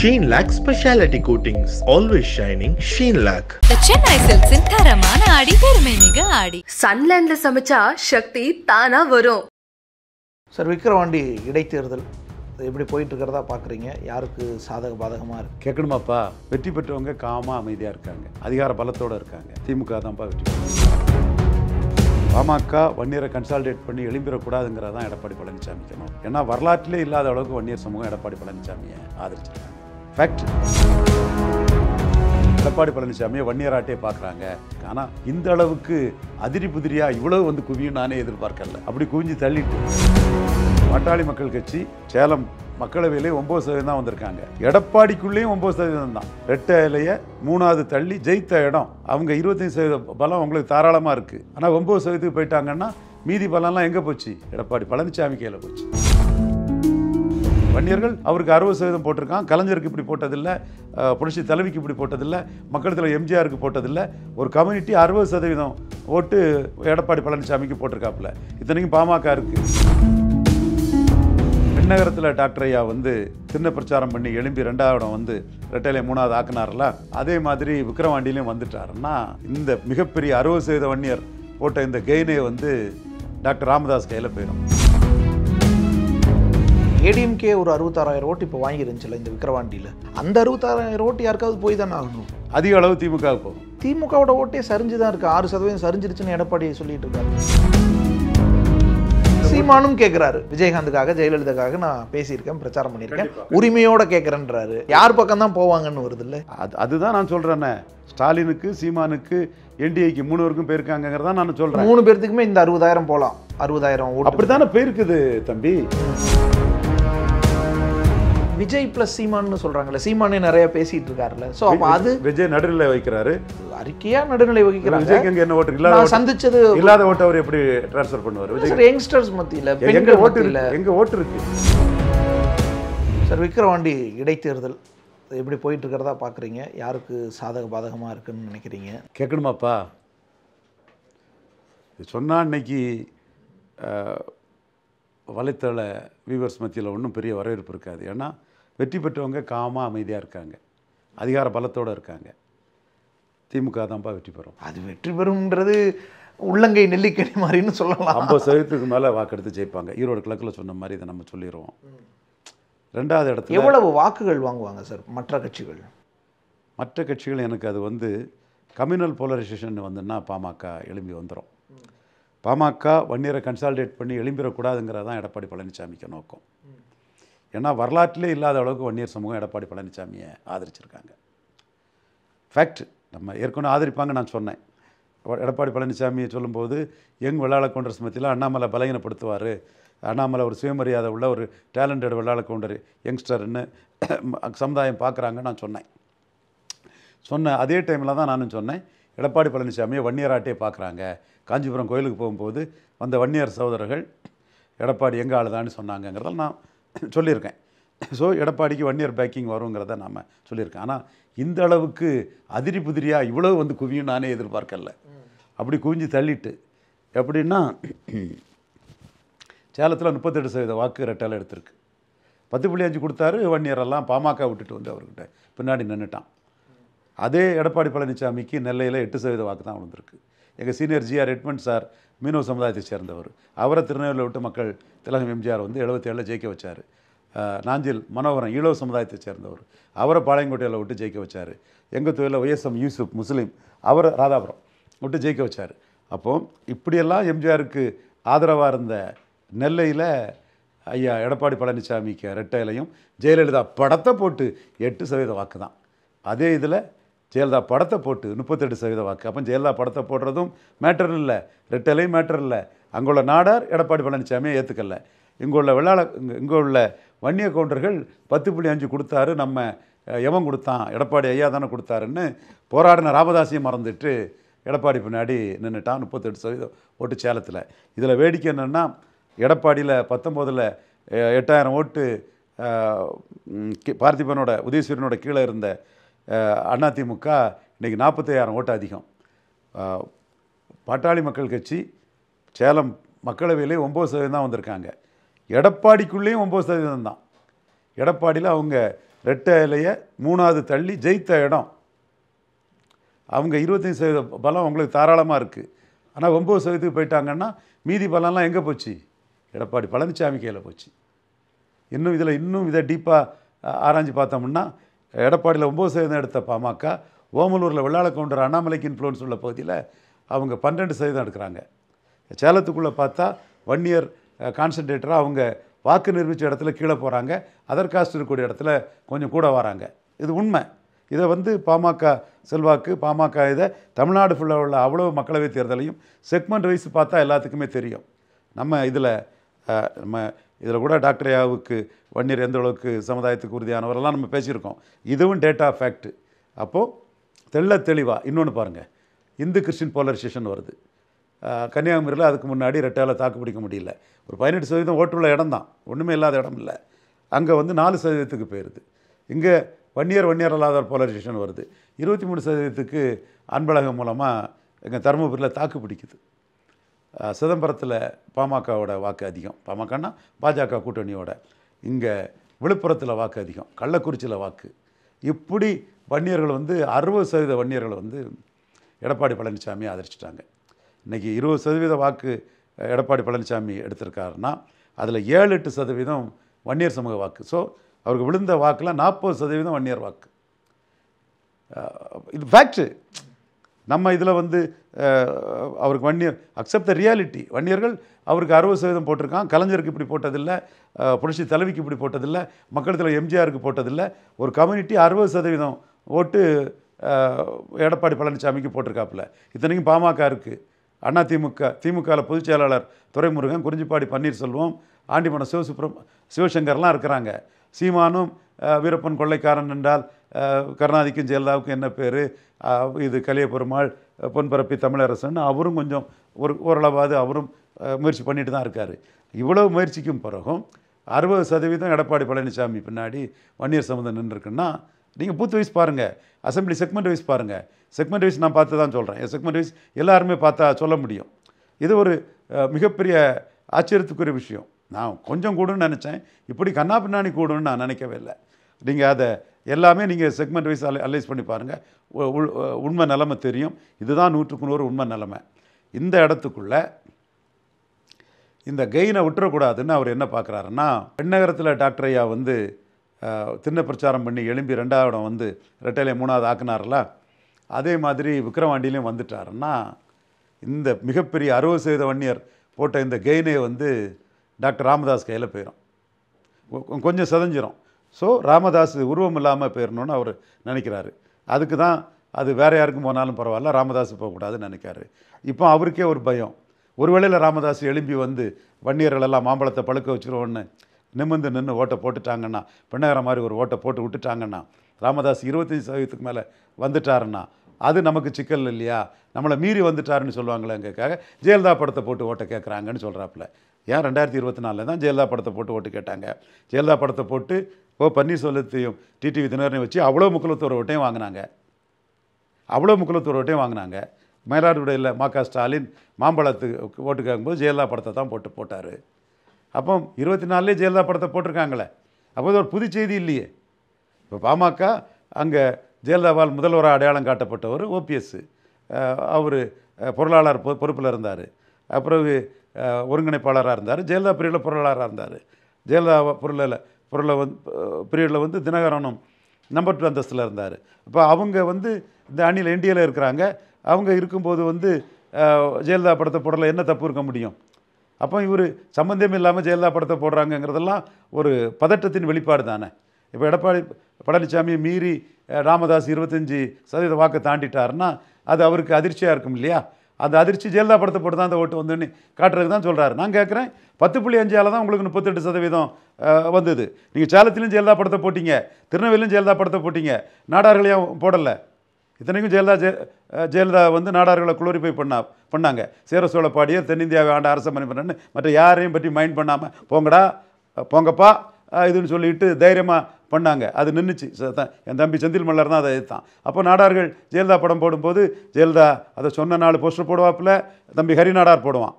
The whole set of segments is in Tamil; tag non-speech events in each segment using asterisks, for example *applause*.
Sheen Sheenlac speciality coatings always shining Sheenlac Chennai சில்க்ஸின் தரமான ஆடி பெருமை மிக ஆடி சன்லேண்ட்ல சமைச்சா சக்தி தானா வரும் சார் விக்ரவாண்டி இடைத்தேர்தல் எப்படி போயிட்டு இருக்கிறதா பார்க்குறீங்க யாருக்கு சாதக பாதகமாக இருக்கு கேட்கணுமாப்பா வெற்றி பெற்றவங்க காமா அமைதியாக இருக்காங்க அதிகார பலத்தோடு இருக்காங்க திமுக தான்ப்பா வெற்றி பாமக வன்னியரை கன்சால்டேட் பண்ணி எழும்பிடக்கூடாதுங்கிறதான் எடப்பாடி பழனிசாமி ஏன்னா வரலாற்றிலே இல்லாத அளவுக்கு வன்னியர் சமூகம் எடப்பாடி பழனிசாமியை ஆதரிச்சிருக்காங்க ஃபேக்ட் எடப்பாடி பழனிசாமியை வன்னியர் ஆட்டே பார்க்குறாங்க ஆனால் இந்த அளவுக்கு அதிரி புதிரியாக இவ்வளவு வந்து குவியும் நானே எதிர்பார்க்கல அப்படி குவிஞ்சு தள்ளிட்டு பட்டாளி மக்கள் கட்சி சேலம் மக்களவையிலே ஒன்பது சதவீதம் தான் வந்திருக்காங்க எடப்பாடிக்குள்ளேயும் ஒம்பது சதவீதம் தான் ரெட்டை இலையை மூணாவது தள்ளி ஜெயித்த இடம் அவங்க இருபத்தஞ்சு சதவீத பலம் அவங்களுக்கு தாராளமாக இருக்குது ஆனால் ஒன்பது சதவீதத்துக்கு போயிட்டாங்கன்னா மீதி பலம்லாம் எங்கே போச்சு எடப்பாடி பழனிசாமி கையில் போச்சு வன்னியர்கள் அவருக்கு அறுபது சதவீதம் போட்டிருக்கான் கலைஞருக்கு இப்படி போட்டதில்லை புரட்சி தலைவிக்கு இப்படி போட்டதில்லை மக்களத்தில் எம்ஜிஆருக்கு போட்டதில்லை ஒரு கம்யூனிட்டி அறுபது சதவீதம் ஓட்டு எடப்பாடி பழனிசாமிக்கு போட்டிருக்காப்புல இத்தனைக்கும் பாமக இருக்குது தென்னகரத்தில் டாக்டர் ஐயா வந்து சின்ன பிரச்சாரம் பண்ணி எழும்பி ரெண்டாவிடம் வந்து ரெட்டையில மூணாவது ஆக்குனார்ல அதே மாதிரி விக்ரவாண்டிலையும் வந்துட்டாருன்னா இந்த மிகப்பெரிய அறுபது சதவீத வன்னியர் போட்ட இந்த கெய்னே வந்து டாக்டர் ராமதாஸ் கையில் போயிடும் ஏடிஎம்கே ஒரு அறுபத்தாறாயிரம் ஓட்டு இப்போ வாங்கியிருந்துச்சுல இந்த விக்ரவாண்டியில் அந்த அறுபத்தாறாயிரம் ஓட்டு யாருக்காவது போய் தானே ஆகணும் அதிக அளவு திமுக போகும் திமுகவோட ஓட்டே சரிஞ்சு தான் இருக்குது ஆறு சதவீதம் சரிஞ்சிருச்சுன்னு எடப்பாடியை சொல்லிட்டு இருக்காரு சீமானும் கேட்கிறாரு விஜயகாந்துக்காக ஜெயலலிதாக்காக நான் பேசியிருக்கேன் பிரச்சாரம் பண்ணியிருக்கேன் உரிமையோட கேட்குறேன்றாரு யார் பக்கம் தான் போவாங்கன்னு வருது இல்லை அது அதுதான் நான் சொல்கிறேன்னே ஸ்டாலினுக்கு சீமானுக்கு என்டிஏக்கு மூணு பேருக்கும் போயிருக்காங்கிறதா நான் சொல்கிறேன் மூணு பேர்த்துக்குமே இந்த அறுபதாயிரம் போகலாம் அறுபதாயிரம் அப்படித்தானே போயிருக்குது தம்பி விஜய் பிளஸ் சீமான்னு சொல்றாங்கல்ல சீமானே நிறைய பேசிட்டு இருக்காருல்ல சோ அப்ப அது விஜய் நடுநிலை வைக்கிறாரு அறிக்கையா நடுநிலை வகிக்கிறார் விஜய்க்கு என்ன ஓட்டு நான் சந்திச்சது இல்லாத ஓட்டு அவர் எப்படி டிரான்ஸ்ஃபர் பண்ணுவார் விஜய் யங்ஸ்டர்ஸ் மத்தியில் பெண்கள் ஓட்டு இல்லை எங்க ஓட்டு இருக்கு சார் விக்ரவாண்டி இடைத்தேர்தல் எப்படி போயிட்டு இருக்கிறதா பாக்குறீங்க யாருக்கு சாதக பாதகமா இருக்குன்னு நினைக்கிறீங்க கேட்கணுமாப்பா சொன்னா இன்னைக்கு வலைத்தள வீவர்ஸ் மத்தியில் ஒன்றும் பெரிய வரவேற்பு இருக்காது ஏன்னா வெற்றி பெற்றவங்க காமாக அமைதியாக இருக்காங்க அதிகார பலத்தோடு இருக்காங்க திமுக தான்ப்பா வெற்றி பெறும் அது வெற்றி பெறும்ன்றது உள்ளங்கை நெல்லிக்கணி மாதிரின்னு சொல்லலாம் ஐம்பது சதவீதத்துக்கு மேலே வாக்கெடுத்து ஜெயிப்பாங்க ஈரோடு கிழக்கில் சொன்ன மாதிரி இதை நம்ம சொல்லிடுவோம் ரெண்டாவது இடத்துல எவ்வளவு வாக்குகள் வாங்குவாங்க சார் மற்ற கட்சிகள் மற்ற கட்சிகள் எனக்கு அது வந்து கம்யூனல் போலரைசேஷன் வந்துன்னா பாமக எழும்பி வந்துடும் பாமக வன்னியரை கன்சாலிடேட் கன்சால்டேட் பண்ணி எழும்பிடக்கூடாதுங்கிறதான் எடப்பாடி பழனிசாமிக்கு நோக்கம் ஏன்னா வரலாற்றிலே இல்லாத அளவுக்கு வன்னியர் சமூகம் எடப்பாடி பழனிசாமியை ஆதரிச்சிருக்காங்க ஃபேக்ட் நம்ம ஏற்கனவே ஆதரிப்பாங்க நான் சொன்னேன் எடப்பாடி பழனிசாமி சொல்லும்போது எங் வெள்ளாள காங்கிரஸ் மத்தியில் அண்ணாமலை பலகீனப்படுத்துவார் அண்ணாமலை ஒரு சுயமரியாதை உள்ள ஒரு டேலண்டட் வெள்ளாள கவுண்டர் யங்ஸ்டர்னு *coughs* சமுதாயம் பார்க்குறாங்கன்னு நான் சொன்னேன் சொன்ன அதே டைமில் தான் நானும் சொன்னேன் எடப்பாடி பழனிசாமியை வன்னியராட்டே பார்க்குறாங்க காஞ்சிபுரம் கோயிலுக்கு போகும்போது வந்த வன்னியர் சகோதரர்கள் எடப்பாடி எங்கள் ஆளுதான்னு சொன்னாங்கங்கிறதால் நான் *coughs* சொல்லியிருக்கேன் ஸோ எடப்பாடிக்கு ஒன் இயர் பேக்கிங் வருங்கிறத நாம் சொல்லியிருக்கேன் ஆனால் இந்த அளவுக்கு அதிரி புதிரியாக இவ்வளோ வந்து குவியும் நானே எதிர்பார்க்கல அப்படி குவிஞ்சு தள்ளிட்டு எப்படின்னா *coughs* சேலத்தில் முப்பத்தெட்டு சதவீத வாக்கு ரெட்டால் எடுத்திருக்கு பத்து புள்ளி அஞ்சு கொடுத்தாரு ஒன் இயரெல்லாம் பாமக விட்டுட்டு வந்து அவர்கிட்ட பின்னாடி நின்றுட்டான் அதே எடப்பாடி பழனிசாமிக்கு நெல்லையில் எட்டு சதவீத வாக்கு தான் வந்திருக்கு எங்கள் சீனியர் ஜிஆர் எட்மண்ட் சார் மீனவ சமுதாயத்தை சேர்ந்தவர் அவரை திருநெல்வேலியில் விட்டு மக்கள் திலகம் எம்ஜிஆர் வந்து எழுபத்தேழில் ஜெயிக்க வச்சார் நாஞ்சில் மனோகரன் ஈழவ சமுதாயத்தை சேர்ந்தவர் அவரை பாளையங்கோட்டையில் விட்டு ஜெயிக்க வச்சார் எங்கள் தொழிலில் ஒய்எஸ்எம் யூசுப் முஸ்லீம் அவர் ராதாபுரம் விட்டு ஜெயிக்க வச்சார் அப்போது இப்படியெல்லாம் எம்ஜிஆருக்கு ஆதரவாக இருந்த நெல்லையில் ஐயா எடப்பாடி பழனிசாமிக்கு ரெட்டையிலையும் ஜெயலலிதா படத்தை போட்டு எட்டு சதவீத வாக்கு தான் அதே இதில் ஜெயலலிதா படத்தை போட்டு முப்பத்தெட்டு சதவீத வாக்கு அப்போ ஜெயலலிதா படத்தை போடுறதும் மேட்டர் இல்லை ரெட்டலை மேட்டர் இல்லை அங்குள்ள நாடார் எடப்பாடி பழனிசாமியை ஏற்றுக்கல இங்குள்ள வெள்ளாள இங்கே உள்ள வன்னிய கவுண்டர்கள் பத்து புள்ளி அஞ்சு கொடுத்தாரு நம்ம எவன் கொடுத்தான் எடப்பாடி ஐயா தானே கொடுத்தாருன்னு போராடின ராமதாசியும் மறந்துட்டு எடப்பாடி பின்னாடி நின்றுட்டான் முப்பத்தெட்டு சதவீதம் ஓட்டு சேலத்தில் இதில் வேடிக்கை என்னென்னா எடப்பாடியில் பத்தொம்போதில் எட்டாயிரம் ஓட்டு பார்த்திபனோட உதயசூரியனோட கீழே இருந்த அதிமுக இன்றைக்கி நாற்பத்தையாயிரம் ஓட்டு அதிகம் பாட்டாளி மக்கள் கட்சி சேலம் மக்களவையிலே ஒம்பது சதவீதம் தான் வந்திருக்காங்க எடப்பாடிக்குள்ளேயும் ஒம்பது சதவீதம் தான் எடப்பாடியில் அவங்க ரெட்டை இலையை மூணாவது தள்ளி ஜெயித்த இடம் அவங்க இருபத்தஞ்சி சதவீத பலம் அவங்களுக்கு தாராளமாக இருக்குது ஆனால் ஒம்பது சதவீதத்துக்கு போயிட்டாங்கன்னா மீதி பலம்லாம் எங்கே போச்சு எடப்பாடி பழனிசாமி கையில் போச்சு இன்னும் இதில் இன்னும் இதை டீப்பாக ஆராய்ஞ்சு பார்த்தோம்னா எடப்பாடியில் ஒம்பது சதவீதம் எடுத்த பாமக ஓமலூரில் வெள்ளாளக்கவுண்டர் அண்ணாமலைக்கு இன்ஃப்ளூன்ஸ் உள்ள பகுதியில் அவங்க பன்னெண்டு சதவீதம் எடுக்கிறாங்க சேலத்துக்குள்ளே பார்த்தா இயர் கான்சன்ட்ரேட்டராக அவங்க வாக்கு நிர்மித்த இடத்துல கீழே போகிறாங்க அதர் காஸ்ட் இருக்கக்கூடிய இடத்துல கொஞ்சம் கூட வராங்க இது உண்மை இதை வந்து பாமக செல்வாக்கு பாமக இதை தமிழ்நாடு ஃபுல்லாக உள்ள அவ்வளோ மக்களவை தேர்தலையும் செக்மெண்ட் வைஸ் பார்த்தா எல்லாத்துக்குமே தெரியும் நம்ம இதில் நம்ம இதில் கூட டாக்டர் யாவுக்கு வன்னியர் எந்த அளவுக்கு சமுதாயத்துக்கு உறுதியானவரெல்லாம் நம்ம பேசியிருக்கோம் இதுவும் டேட்டா ஃபேக்ட்டு அப்போது தெள்ள தெளிவாக இன்னொன்று பாருங்கள் இந்து கிறிஸ்டின் போலரைசேஷன் வருது கன்னியாகுமரியில் அதுக்கு முன்னாடி ரெட்டையால் தாக்கு பிடிக்க முடியல ஒரு பதினெட்டு சதவீதம் ஓட்டுள்ள இடம் தான் ஒன்றுமே இல்லாத இடம் இல்லை அங்கே வந்து நாலு சதவீதத்துக்கு போயிடுது இங்கே வன்னியர் வன்னியர் ஒன் அல்லாத போலரைசேஷன் வருது இருபத்தி மூணு சதவீதத்துக்கு அன்பழகம் மூலமாக எங்கள் தருமபுரியில் தாக்கு பிடிக்குது சிதம்பரத்தில் பாமகவோட வாக்கு அதிகம் பாமகன்னா பாஜக கூட்டணியோட இங்கே விழுப்புரத்தில் வாக்கு அதிகம் கள்ளக்குறிச்சியில் வாக்கு இப்படி வன்னியர்கள் வந்து அறுபது சதவீத வன்னியர்களை வந்து எடப்பாடி பழனிசாமி ஆதரிச்சிட்டாங்க இன்றைக்கி இருபது சதவீத வாக்கு எடப்பாடி பழனிசாமி எடுத்திருக்காருன்னா அதில் ஏழு எட்டு சதவீதம் வன்னியர் சமூக வாக்கு ஸோ அவருக்கு விழுந்த வாக்கில் நாற்பது சதவீதம் வன்னியர் வாக்கு இது ஃபேக்ட்ரு நம்ம இதில் வந்து அவருக்கு one year accept the reality one இயர்கள் அவருக்கு அறுபது சதவீதம் போட்டிருக்கான் கலைஞருக்கு இப்படி போட்டதில்லை புரட்சி தலைவிக்கு இப்படி போட்டதில்லை மக்களத்தில் எம்ஜிஆருக்கு போட்டதில்லை ஒரு கம்யூனிட்டி அறுபது சதவீதம் ஓட்டு எடப்பாடி பழனிசாமிக்கு போட்டிருக்காப்புல இத்தனைக்கும் பாமக இருக்குது அண்ணா திமுக திமுகவில் பொதுச் செயலாளர் துரைமுருகன் குறிஞ்சிப்பாடி பன்னீர்செல்வம் ஆண்டிமன சிவசுப்ரம் சிவசங்கர்லாம் இருக்கிறாங்க சீமானும் வீரப்பன் கொள்ளைக்காரன் என்றால் கருணாதிக்கும் ஜெயலலிதாவுக்கும் என்ன பேர் இது கலியபெருமாள் பொன்பரப்பி தமிழரசன் அவரும் கொஞ்சம் ஒரு ஓரளவாவது அவரும் முயற்சி பண்ணிட்டு தான் இருக்கார் இவ்வளவு முயற்சிக்கும் பிறகும் அறுபது சதவீதம் எடப்பாடி பழனிசாமி பின்னாடி வன்னியர் நின்று நின்றுருக்குன்னா நீங்கள் பூத் வைஸ் பாருங்கள் அசம்பிளி செக்மெண்ட் வைஸ் பாருங்கள் செக்மெண்ட் வைஸ் நான் பார்த்து தான் சொல்கிறேன் செக்மெண்ட் வைஸ் எல்லாருமே பார்த்தா சொல்ல முடியும் இது ஒரு மிகப்பெரிய ஆச்சரியத்துக்குரிய விஷயம் நான் கொஞ்சம் கூடுன்னு நினச்சேன் இப்படி கண்ணா பின்னாடி கூடுன்னு நான் நினைக்கவே இல்லை நீங்கள் அதை எல்லாமே நீங்கள் செக்மெண்ட் வைஸ் அலை அலைஸ் பண்ணி பாருங்கள் உண்மை நிலமை தெரியும் இதுதான் நூற்றுக்கு நூறு உண்மை நிலமை இந்த இடத்துக்குள்ளே இந்த கெயினை விட்டுறக்கூடாதுன்னு அவர் என்ன பார்க்குறாருன்னா பெண்ணகரத்தில் டாக்டர் ஐயா வந்து தின்ன பிரச்சாரம் பண்ணி எழும்பி ரெண்டாவது இடம் வந்து ரெட்டையிலே மூணாவது ஆக்குனார்ல அதே மாதிரி விக்ரவாண்டிலையும் வந்துட்டாருன்னா இந்த மிகப்பெரிய அறுபது சதவீத வன்னியர் போட்ட இந்த கெயினே வந்து டாக்டர் ராமதாஸ் கையில் போயிடும் கொஞ்சம் செதஞ்சிரும் ஸோ ராமதாஸ் உருவம் இல்லாமல் போயிடணும்னு அவர் நினைக்கிறாரு அதுக்கு தான் அது வேறு யாருக்கும் போனாலும் பரவாயில்ல ராமதாஸ் போகக்கூடாதுன்னு நினைக்கிறாரு இப்போ அவருக்கே ஒரு பயம் ஒருவேளையில் ராமதாஸ் எழும்பி வந்து வன்னியர்களெல்லாம் மாம்பழத்தை பழுக்க வச்சுருவோன்னு நிமிந்து நின்று ஓட்டை போட்டுட்டாங்கன்னா பின்னகர மாதிரி ஒரு ஓட்டை போட்டு விட்டுட்டாங்கன்னா ராமதாஸ் இருபத்தஞ்சி சதவீதத்துக்கு மேலே வந்துட்டாருன்னா அது நமக்கு சிக்கல் இல்லையா நம்மளை மீறி வந்துட்டாருன்னு சொல்லுவாங்களேங்கக்காக ஜெயலலிதா படத்தை போட்டு ஓட்டை கேட்குறாங்கன்னு சொல்கிறாப்புல ஏன் ரெண்டாயிரத்தி இருபத்தி நாலில் தான் ஜெயலலிதா படத்தை போட்டு ஓட்டு கேட்டாங்க ஜெயலலிதா படத்தை போட்டு ஓ பன்னீர்செல்வத்தையும் டிடிவி தினகரனை வச்சு அவ்வளோ முக்கியத்துவ ஓட்டையும் வாங்கினாங்க அவ்வளோ முக்கியத்துவ ஓட்டையும் வாங்கினாங்க மயிலாடுதுறையில் மா க ஸ்டாலின் மாம்பழத்து ஓட்டு கேட்கும்போது ஜெயலலிதா படத்தை தான் போட்டு போட்டார் அப்போ இருபத்தி நாலுலேயே ஜெயலலிதா படத்தை போட்டிருக்காங்களே அப்போ ஒரு புது செய்தி இல்லையே இப்போ பாமக அங்கே ஜெயலலிதாவால் முதல்வராக அடையாளம் காட்டப்பட்டவர் ஓபிஎஸ் அவர் பொருளாளர் பொ பொறுப்பில் இருந்தார் அப்புறம் ஒருங்கிணைப்பாளராக இருந்தார் ஜெயலலிதா பிரிவில் பொருளாளராக இருந்தார் ஜெயலலிதா பொருளில் பொருளை வந்து பீரியடில் வந்து தினகரனும் நம்பர் டூ அந்தஸ்தில் இருந்தார் இப்போ அவங்க வந்து இந்த அணியில் என்டிஏல இருக்கிறாங்க அவங்க இருக்கும்போது வந்து ஜெயலலிதா படத்தை போடல என்ன தப்பு இருக்க முடியும் அப்போ இவர் சம்மந்தம் இல்லாமல் ஜெயலலிதா படத்தை போடுறாங்கங்கிறதெல்லாம் ஒரு பதட்டத்தின் வெளிப்பாடு தானே இப்போ எடப்பாடி பழனிசாமி மீறி ராமதாஸ் இருபத்தஞ்சி சதவீத வாக்கை தாண்டிட்டாருன்னா அது அவருக்கு அதிர்ச்சியாக இருக்கும் இல்லையா அந்த அதிர்ச்சி ஜெயலலிதா படத்தை போட்டு தான் அந்த ஓட்டு வந்துன்னு காட்டுறதுக்கு தான் சொல்கிறாரு நான் கேட்குறேன் பத்து புள்ளி அஞ்சால் தான் உங்களுக்கு முப்பத்தெட்டு சதவீதம் வந்தது நீங்கள் சேலத்திலையும் ஜெயலலிதா படத்தை போட்டிங்க திருநெல்வேலியும் ஜெயலலிதா படத்தை போட்டிங்க நாடார்களையும் போடலை இத்தனைக்கும் ஜெயலலிதா ஜெ ஜெயலலிதா வந்து நாடார்களை குளோரிஃபை பண்ணா பண்ணாங்க சேர சோழ பாடியர் தென்னிந்தியாவை ஆண்ட அரச மணி பண்ணன்னு மற்ற யாரையும் பற்றி மைண்ட் பண்ணாமல் போங்கடா போங்கப்பா இதுன்னு சொல்லிட்டு தைரியமாக பண்ணாங்க அது நின்றுச்சு என் தம்பி செந்தில் மல்லர் தான் அதை எதிர்த்தான் அப்போ நாடார்கள் ஜெயலலிதா படம் போடும்போது ஜெயலலிதா அதை சொன்ன நாலு போஸ்டர் போடுவாப்பில் தம்பி ஹரிநாடார் போடுவான்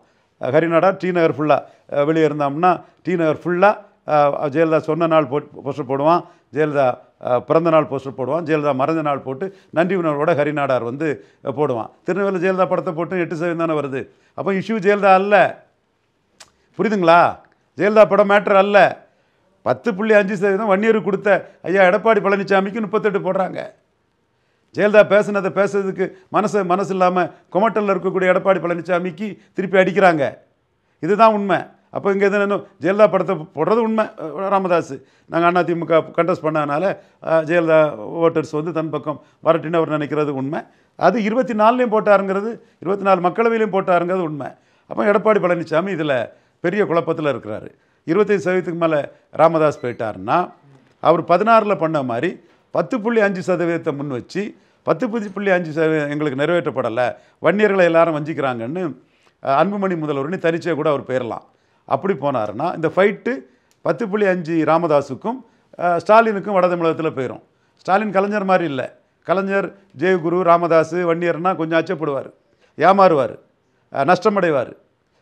ஹரிநாடார் டி நகர் ஃபுல்லாக வெளியே இருந்தோம்னா டி நகர் ஃபுல்லாக ஜெயலலிதா சொன்ன நாள் போஸ்டர் போடுவான் ஜெயலலிதா பிறந்த நாள் போஸ்டர் போடுவான் ஜெயலலிதா மறைந்த நாள் போட்டு நன்றி உணர்வோட ஹரிநாடார் வந்து போடுவான் திருநெல்வேலி ஜெயலலிதா படத்தை போட்டு எட்டு சதவீதம் தானே வருது அப்போ இஷ்யூ ஜெயலலிதா அல்ல புரியுதுங்களா ஜெயலலிதா படம் மேட்ரு அல்ல பத்து புள்ளி அஞ்சு சதவீதம் வன்னியர் கொடுத்த ஐயா எடப்பாடி பழனிசாமிக்கு முப்பத்தெட்டு போடுறாங்க ஜெயலலிதா பேசுனதை பேசுறதுக்கு மனசு மனசு இல்லாமல் கொமட்டலில் இருக்கக்கூடிய எடப்பாடி பழனிசாமிக்கு திருப்பி அடிக்கிறாங்க இதுதான் உண்மை அப்போ இங்கே எது ஜெயலலிதா படத்தை போடுறது உண்மை ராமதாஸ் நாங்கள் அதிமுக கண்டஸ்ட் பண்ணதுனால ஜெயலலிதா ஓட்டர்ஸ் வந்து தன் பக்கம் வரட்டின்னு அவர் நினைக்கிறது உண்மை அது இருபத்தி நாலுலேயும் போட்டாருங்கிறது இருபத்தி நாலு மக்களவையிலையும் போட்டாருங்கிறது உண்மை அப்போ எடப்பாடி பழனிசாமி இதில் பெரிய குழப்பத்தில் இருக்கிறாரு இருபத்தைந்து சதவீதத்துக்கு மேலே ராமதாஸ் போயிட்டார்னா அவர் பதினாறில் பண்ண மாதிரி பத்து புள்ளி அஞ்சு சதவீதத்தை முன் வச்சு பத்து புள்ளி அஞ்சு சதவீதம் எங்களுக்கு நிறைவேற்றப்படலை வன்னியர்களை எல்லாரும் வஞ்சிக்கிறாங்கன்னு அன்புமணி முதல்வர்னு தனிச்சே கூட அவர் போயிடலாம் அப்படி போனார்னா இந்த ஃபைட்டு பத்து புள்ளி அஞ்சு ராமதாஸுக்கும் ஸ்டாலினுக்கும் வட தமிழகத்தில் போயிடும் ஸ்டாலின் கலைஞர் மாதிரி இல்லை கலைஞர் ஜெயகுரு ராமதாஸ் வன்னியர்னால் கொஞ்சம் அச்சப்படுவார் ஏமாறுவார் நஷ்டமடைவார்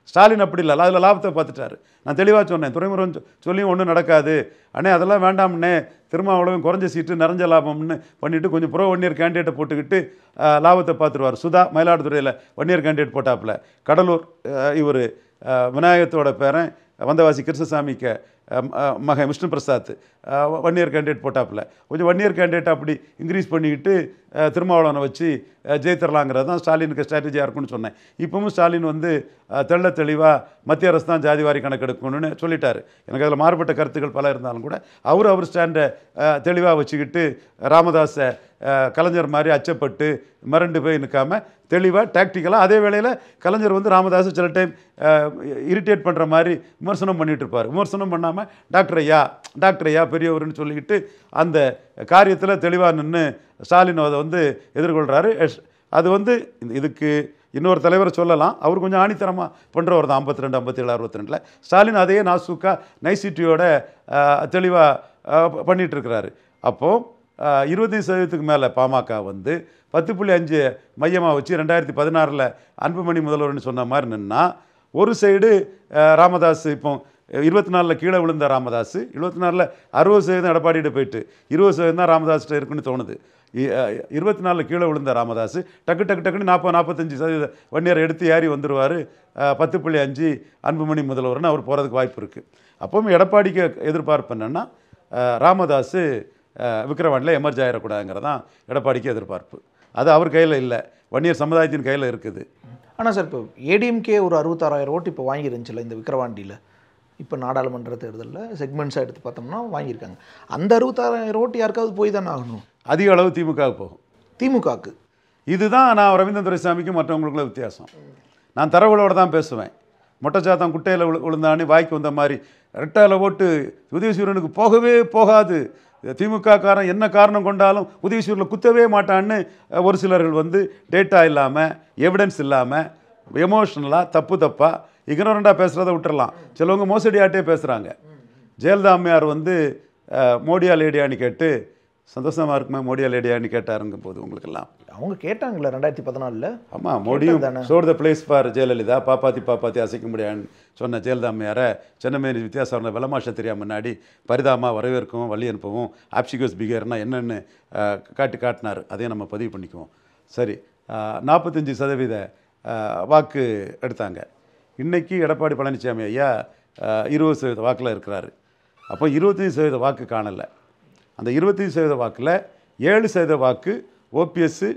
ஸ்டாலின் அப்படி இல்லை அதில் லாபத்தை பார்த்துட்டாரு நான் தெளிவாக சொன்னேன் துறைமுகம் சொல்லியும் ஒன்றும் நடக்காது அண்ணே அதெல்லாம் வேண்டாம்னே திருமாவளவன் குறைஞ்ச சீட்டு நிறைஞ்ச லாபம்னு பண்ணிவிட்டு கொஞ்சம் ப்ரோ ஒன் இயர் கேண்டிடேட்டை போட்டுக்கிட்டு லாபத்தை பார்த்துருவார் சுதா மயிலாடுதுறையில் ஒன் இயர் கேண்டிடேட் போட்டாப்பில் கடலூர் இவர் விநாயகத்தோட பேரன் வந்தவாசி கிருஷ்ணசாமிக்கு மகன் Vishnu Prasad one year candidate போட்டாப்பில் கொஞ்சம் ஒன் இயர் கேண்டிடேட் அப்படி இன்க்ரீஸ் பண்ணிக்கிட்டு திருமாவளவனை வச்சு ஜெயித்தரலாங்கிறது தான் ஸ்டாலினுக்கு ஸ்ட்ராட்டஜியாக இருக்கும்னு சொன்னேன் இப்பவும் ஸ்டாலின் வந்து தெள்ள தெளிவாக மத்திய அரசு தான் ஜாதிவாரி எடுக்கணும்னு சொல்லிட்டார் எனக்கு அதில் மாறுபட்ட கருத்துக்கள் பல இருந்தாலும் கூட அவர் அவர் ஸ்டாண்டை தெளிவாக வச்சுக்கிட்டு ராமதாஸை கலைஞர் மாதிரி அச்சப்பட்டு மிரண்டு போய் நிற்காமல் தெளிவாக டாக்டிக்கலாக அதே வேளையில் கலைஞர் வந்து ராமதாஸை சில டைம் இரிட்டேட் பண்ணுற மாதிரி விமர்சனம் பண்ணிகிட்டு இருப்பார் விமர்சனம் பண்ணாமல் டாக்டர் ஐயா டாக்டர் ஐயா பெரியவர்னு சொல்லிக்கிட்டு அந்த காரியத்தில் தெளிவாக நின்று ஸ்டாலின் அதை வந்து எதிர்கொள்கிறாரு அது வந்து இதுக்கு இன்னொரு தலைவரை சொல்லலாம் அவர் கொஞ்சம் ஆணித்தரமாக பண்ணுறவர் தான் ஐம்பத்தி ரெண்டு ஐம்பத்தி ஏழு அறுபத்தி ரெண்டில் ஸ்டாலின் அதையே நாசுக்கா நைசிட்டியோட தெளிவாக பண்ணிகிட்ருக்கிறாரு அப்போது இருபத்தி சதவீதத்துக்கு மேலே பாமக வந்து பத்து புள்ளி அஞ்சு மையமாக வச்சு ரெண்டாயிரத்தி பதினாறில் அன்புமணி முதல்வர்னு சொன்ன மாதிரி நின்னா ஒரு சைடு ராமதாஸ் இப்போ இருபத்தி நாலில் கீழே விழுந்த ராமதாஸ் இருபத்தி நாலில் அறுபது சதவீதம் எடப்பாடியிட்டு போயிட்டு இருபது சதவீதம் தான் ராமதாஸ்கிட்ட இருக்குன்னு தோணுது இருபத்தி நாலில் கீழே விழுந்த ராமதாஸ் டக்கு டக்கு டக்குன்னு நாற்பது நாற்பத்தஞ்சு சதவீத வன்னியரை எடுத்து ஏறி வந்துடுவார் பத்து புள்ளி அஞ்சு அன்புமணி முதல்வர்னு அவர் போகிறதுக்கு வாய்ப்பு இருக்குது அப்பவும் எடப்பாடிக்கு எதிர்பார்ப்பு என்னென்னா ராமதாஸ் விக்ரவாண்டில் எமர்ஜ் ஆகிடக்கூடாதுங்கிறதான் எடப்பாடிக்கு எதிர்பார்ப்பு அது அவர் கையில் இல்லை வன்னியர் சமுதாயத்தின் கையில் இருக்குது ஆனால் சார் இப்போ ஏடிஎம்கே ஒரு அறுபத்தாறாயிரம் ஓட்டு இப்போ வாங்கியிருந்துச்சுல இந்த விக்ரவாண்டியில் இப்போ நாடாளுமன்ற தேர்தலில் செக்மெண்ட்ஸாக எடுத்து பார்த்தோம்னா வாங்கியிருக்காங்க அந்த அறுபத்தாறாயிரம் ஓட்டு யாருக்காவது போய் தானே ஆகணும் அதிக அளவு திமுக போகும் திமுகவுக்கு இதுதான் நான் ரவீந்திர துரைசாமிக்கும் மற்றவங்களுக்குள்ள வித்தியாசம் நான் தரவுகளோடு தான் பேசுவேன் மொட்டைச்சாத்தம் குட்டையில் விழுந்தான்னு வாய்க்கு வந்த மாதிரி ரெட்டையில் ஓட்டு உதயசூரியனுக்கு போகவே போகாது திமுக காரன் என்ன காரணம் கொண்டாலும் உதயசூரில் குத்தவே மாட்டான்னு ஒரு சிலர்கள் வந்து டேட்டா இல்லாமல் எவிடன்ஸ் இல்லாமல் எமோஷ்னலாக தப்பு தப்பாக இக்னோரண்டாக பேசுகிறத விட்டுறலாம் சிலவங்க மோசடி ஆட்டே பேசுகிறாங்க ஜெயலலிதா அம்மையார் வந்து மோடியா லேடியான்னு கேட்டு சந்தோஷமாக இருக்குமா மோடி லேடியான்னு கேட்டாருங்க போது உங்களுக்கெல்லாம் அவங்க கேட்டாங்களே ரெண்டாயிரத்தி பதினாலில் ஆமா மோடியும் sure the place for Jayalalithaa பாப்பாத்தி பாப்பாத்தி அசைக்க முடியான்னு சொன்ன ஜெயலலிதா அம்மையார சென்னமேரி வித்தியாசம் வெள்ளமாஷ தெரியா முன்னாடி பரிதாமா வரவேற்கவும் வழி அனுப்பவும் ஆப்சிகோஸ் பிகேர்னா என்னென்னு காட்டி காட்டினார் அதையும் நம்ம பதிவு பண்ணிக்குவோம் சரி நாற்பத்தஞ்சு சதவீத வாக்கு எடுத்தாங்க இன்றைக்கி எடப்பாடி பழனிசாமி ஐயா இருபது சதவீத வாக்கில் இருக்கிறாரு அப்போ இருபத்தஞ்சி சதவீத வாக்கு காணலை அந்த இருபத்தி சதவீத வாக்கில் ஏழு சதவீத வாக்கு ஓபிஎஸ்ஸு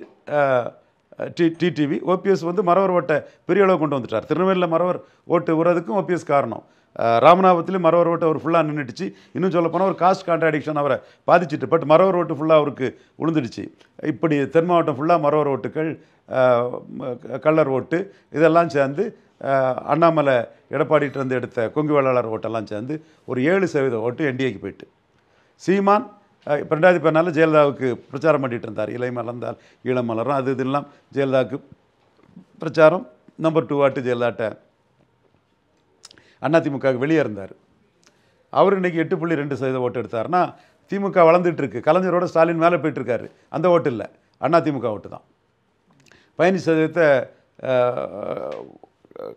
டி டிடிவி ஓபிஎஸ் வந்து மரவர் ஓட்டை பெரிய அளவு கொண்டு வந்துட்டார் திருநெல்வேலியில் மரவர் ஓட்டு விடுறதுக்கும் ஓபிஎஸ் காரணம் ராமநாதபுரத்துலேயும் மரவர் ஓட்டு அவர் ஃபுல்லாக நின்றுடுச்சு இன்னும் சொல்ல போனால் ஒரு காஸ்ட் கான்ட்ராடிக்ஷன் அவரை பாதிச்சிட்டு பட் மரவர் ஓட்டு ஃபுல்லாக அவருக்கு உளுந்துடுச்சு இப்படி தென் மாவட்டம் ஃபுல்லாக மரவர் ஓட்டுகள் கல்லர் ஓட்டு இதெல்லாம் சேர்ந்து அண்ணாமலை இருந்து எடுத்த கொங்கு வேளாளர் ஓட்டெல்லாம் சேர்ந்து ஒரு ஏழு சதவீத ஓட்டு என்டிஏக்கு போயிட்டு சீமான் இப்போ ரெண்டாயிரத்தி பதினாலில் ஜெயலலிதாவுக்கு பிரச்சாரம் பண்ணிகிட்டு இருந்தார் இலை மலர்ந்தால் ஈழம் மலரும் அது இதெல்லாம் ஜெயலலிதாவுக்கு பிரச்சாரம் நம்பர் டூ ஆட்டு ஜெயலலிதாட்ட அதிமுகவுக்கு வெளியே இருந்தார் அவர் இன்றைக்கி எட்டு புள்ளி ரெண்டு சதவீத ஓட்டு எடுத்தார்னா திமுக வளர்ந்துட்டுருக்கு கலைஞரோட ஸ்டாலின் மேலே போயிட்டுருக்காரு அந்த ஓட்டு இல்லை அதிமுக ஓட்டு தான் பதினஞ்சு சதவீதத்தை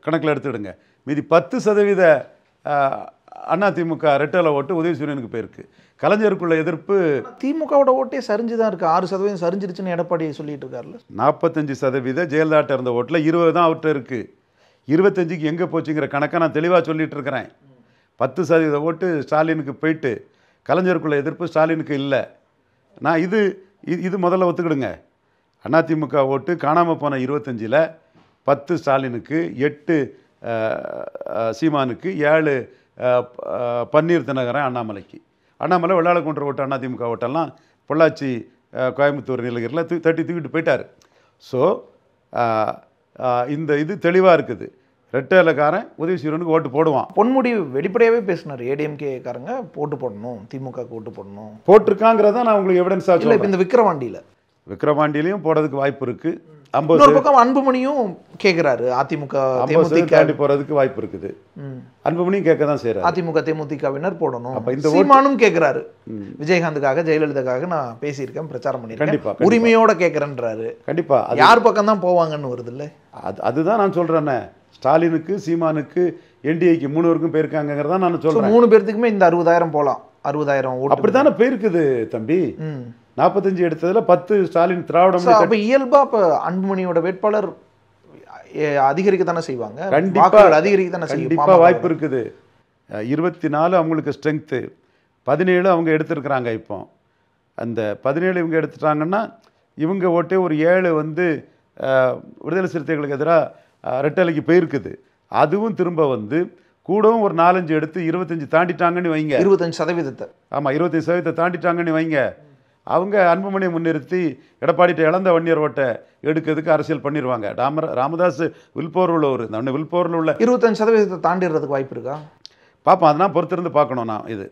கணக்கில் எடுத்துவிடுங்க மீதி பத்து சதவீத அதிமுக ரெட்டலை ஓட்டு உதவி சூரியனுக்கு போயிருக்கு கலைஞருக்குள்ள எதிர்ப்பு திமுகவோட ஓட்டே சரிஞ்சு தான் இருக்குது ஆறு சதவீதம் சரிஞ்சிருச்சுன்னு எடப்பாடி சொல்லிட்டு இருக்காருல்ல நாற்பத்தஞ்சு சதவீத ஜெயலலிதாட்ட இருந்த ஓட்டில் இருபது தான் அவர்கிட்ட இருக்குது இருபத்தஞ்சுக்கு எங்கே போச்சுங்கிற கணக்கை நான் தெளிவாக சொல்லிட்டு இருக்கிறேன் பத்து சதவீத ஓட்டு ஸ்டாலினுக்கு போயிட்டு கலைஞருக்குள்ள எதிர்ப்பு ஸ்டாலினுக்கு இல்லை நான் இது இது முதல்ல ஒத்துக்கிடுங்க அதிமுக ஓட்டு காணாமல் போன இருபத்தஞ்சில் பத்து ஸ்டாலினுக்கு எட்டு சீமானுக்கு ஏழு பன்னீர் தினகரன் அண்ணாமலைக்கு அண்ணாமலை வெள்ளாளக்குன்ற ஓட்டம் அதிமுக ஓட்டெல்லாம் பொள்ளாச்சி கோயம்புத்தூர் நீலகிரியில் தூ தட்டி தூக்கிட்டு போயிட்டார் ஸோ இந்த இது தெளிவாக இருக்குது ரெட்டேலக்காரன் உதவி சீரனுக்கு ஓட்டு போடுவான் பொன்முடி வெளிப்படையாகவே பேசினார் ஏடிஎம்கேக்காரங்க போட்டு போடணும் திமுக ஓட்டு போடணும் போட்டிருக்காங்கிறதான் நான் உங்களுக்கு எவிடன்ஸ் இல்லை இந்த விக்ரவாண்டியில் விக்ரவாண்டிலையும் போடுறதுக்கு வாய்ப்பு இருக்குது ஐம்பது பக்கம் அன்புமணியும் கேட்குறாரு அதிமுக தேமுதிக தாண்டி போகிறதுக்கு வாய்ப்பு இருக்குது அன்புமணியும் கேட்க தான் செய்கிறார் அதிமுக தேமுதிகவினர் போடணும் அப்போ இந்த சீமானும் கேட்குறாரு விஜயகாந்துக்காக ஜெயலலிதாக்காக நான் பேசியிருக்கேன் பிரச்சாரம் பண்ணியிருக்கேன் கண்டிப்பாக உரிமையோட கேட்குறேன்றாரு கண்டிப்பாக யார் பக்கம் தான் போவாங்கன்னு வருது இல்லை அது அதுதான் நான் சொல்கிறேன்னே ஸ்டாலினுக்கு சீமானுக்கு என்டிஏக்கு மூணு பேருக்கும் போயிருக்காங்கிறதான் நான் சொல்கிறேன் மூணு பேர்த்துக்குமே இந்த அறுபதாயிரம் போகலாம் அறுபதாயிரம் அப்படித்தானே போயிருக்குது தம்பி நாற்பத்தஞ்சு எடுத்ததில் பத்து ஸ்டாலின் திராவிடம் அப்போ இயல்பா இப்போ அன்புமணியோட வேட்பாளர் அதிகரிக்க தானே செய்வாங்க கண்டிப்பாக அதிகரிக்க தானே கண்டிப்பாக வாய்ப்பு இருக்குது இருபத்தி நாலு அவங்களுக்கு ஸ்ட்ரென்த்து பதினேழு அவங்க எடுத்திருக்கிறாங்க இப்போ அந்த பதினேழு இவங்க எடுத்துட்டாங்கன்னா இவங்க ஓட்டே ஒரு ஏழு வந்து விடுதலை சிறுத்தைகளுக்கு எதிராக ரெட்டலைக்கு போயிருக்குது அதுவும் திரும்ப வந்து கூடவும் ஒரு நாலஞ்சு எடுத்து இருபத்தஞ்சு தாண்டிட்டாங்கன்னு வைங்க இருபத்தஞ்சு சதவீதத்தை ஆமாம் இருபத்தஞ்சு சதவீதத்தை தாண்டிட்டாங்கன்னு வைங்க அவங்க அன்புமணியை முன்னிறுத்தி எடப்பாடிட்ட இழந்த வன்னியர் ஓட்டை எடுக்கிறதுக்கு அரசியல் பண்ணிடுவாங்க ராம ராமதாஸ் வில்போரில் ஒரு இந்த வில்போரில் உள்ள இருபத்தஞ்சு சதவீதத்தை தாண்டிடுறதுக்கு வாய்ப்பு இருக்கா பார்ப்போம் அதெல்லாம் பொறுத்திருந்து பார்க்கணும் நான் இது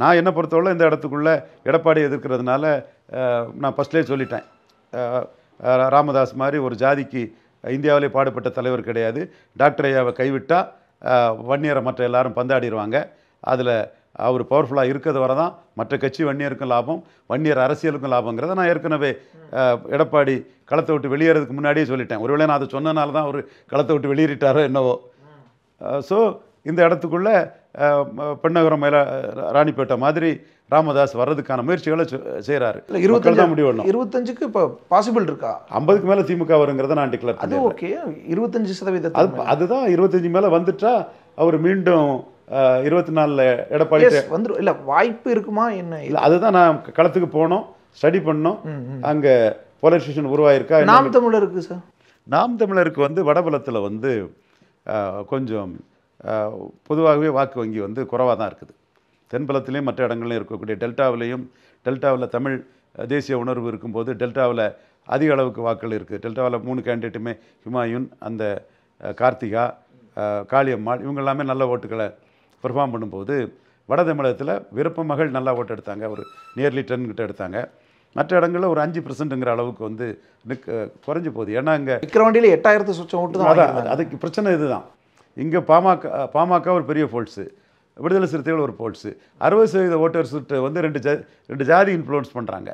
நான் என்ன பொறுத்தவரை இந்த இடத்துக்குள்ளே எடப்பாடி எதிர்க்கிறதுனால நான் ஃபஸ்ட்லேயே சொல்லிட்டேன் ராமதாஸ் மாதிரி ஒரு ஜாதிக்கு இந்தியாவிலே பாடுபட்ட தலைவர் கிடையாது டாக்டர் ஐயாவை கைவிட்டால் வன்னியரை மற்ற எல்லாரும் பந்தாடிடுவாங்க அதில் அவர் பவர்ஃபுல்லாக இருக்கிறது வர தான் மற்ற கட்சி வன்னியருக்கும் லாபம் வன்னியர் அரசியலுக்கும் லாபங்கிறத நான் ஏற்கனவே எடப்பாடி களத்தை விட்டு வெளியேறதுக்கு முன்னாடியே சொல்லிட்டேன் ஒருவேளை நான் அதை சொன்னனால தான் அவர் களத்தை விட்டு வெளியேறிட்டாரோ என்னவோ ஸோ இந்த இடத்துக்குள்ளே பெண்ணகரம் மேல ராணிப்பேட்டை மாதிரி ராமதாஸ் வர்றதுக்கான முயற்சிகளை செய்கிறாரு இல்லை இருபத்தஞ்சு தான் முடிவு இருபத்தஞ்சுக்கு இப்போ பாசிபிள் இருக்கா ஐம்பதுக்கு மேலே திமுக வருங்கிறத நான் டிக்ளேர் அது ஓகே இருபத்தஞ்சு சதவீதம் அதுதான் இருபத்தஞ்சு மேலே வந்துட்டா அவர் மீண்டும் இருபத்தி நாலில் எடப்பாடி வந்துடும் இல்லை வாய்ப்பு இருக்குமா என்ன இல்லை அதுதான் நான் களத்துக்கு போனோம் ஸ்டடி பண்ணோம் அங்கே போலரைசேஷன் உருவாயிருக்கா நாம் தமிழருக்கு சார் நாம் தமிழருக்கு வந்து வடபலத்தில் வந்து கொஞ்சம் பொதுவாகவே வாக்கு வங்கி வந்து குறைவாக தான் இருக்குது தென்பலத்திலையும் மற்ற இடங்கள்லையும் இருக்கக்கூடிய டெல்டாவிலையும் டெல்டாவில் தமிழ் தேசிய உணர்வு இருக்கும்போது டெல்டாவில் அதிக அளவுக்கு வாக்குகள் இருக்குது டெல்டாவில் மூணு கேண்டிடேட்டுமே ஹிமாயுன் அந்த கார்த்திகா காளியம்மாள் இவங்க எல்லாமே நல்ல ஓட்டுகளை பெர்ஃபார்ம் பண்ணும்போது வட தமிழகத்தில் விருப்ப மகள் நல்லா ஓட்டு எடுத்தாங்க ஒரு நியர்லி டென் கிட்ட எடுத்தாங்க மற்ற இடங்களில் ஒரு அஞ்சு பர்சன்ட்டுங்கிற அளவுக்கு வந்து குறைஞ்சி போகுது ஏன்னா இங்கே விக்கிரவாண்டியில் எட்டாயிரத்து சுச்சம் ஓட்டு தான் அதான் அதுக்கு பிரச்சனை இதுதான் இங்கே பாமக பாமக ஒரு பெரிய ஃபோல்ட்ஸு விடுதலை சிறுத்தைகள் ஒரு ஃபோல்ட்ஸு அறுபது சதவீத ஓட்டர் சுட்டு வந்து ரெண்டு ஜா ரெண்டு ஜாதி இன்ஃப்ளூன்ஸ் பண்ணுறாங்க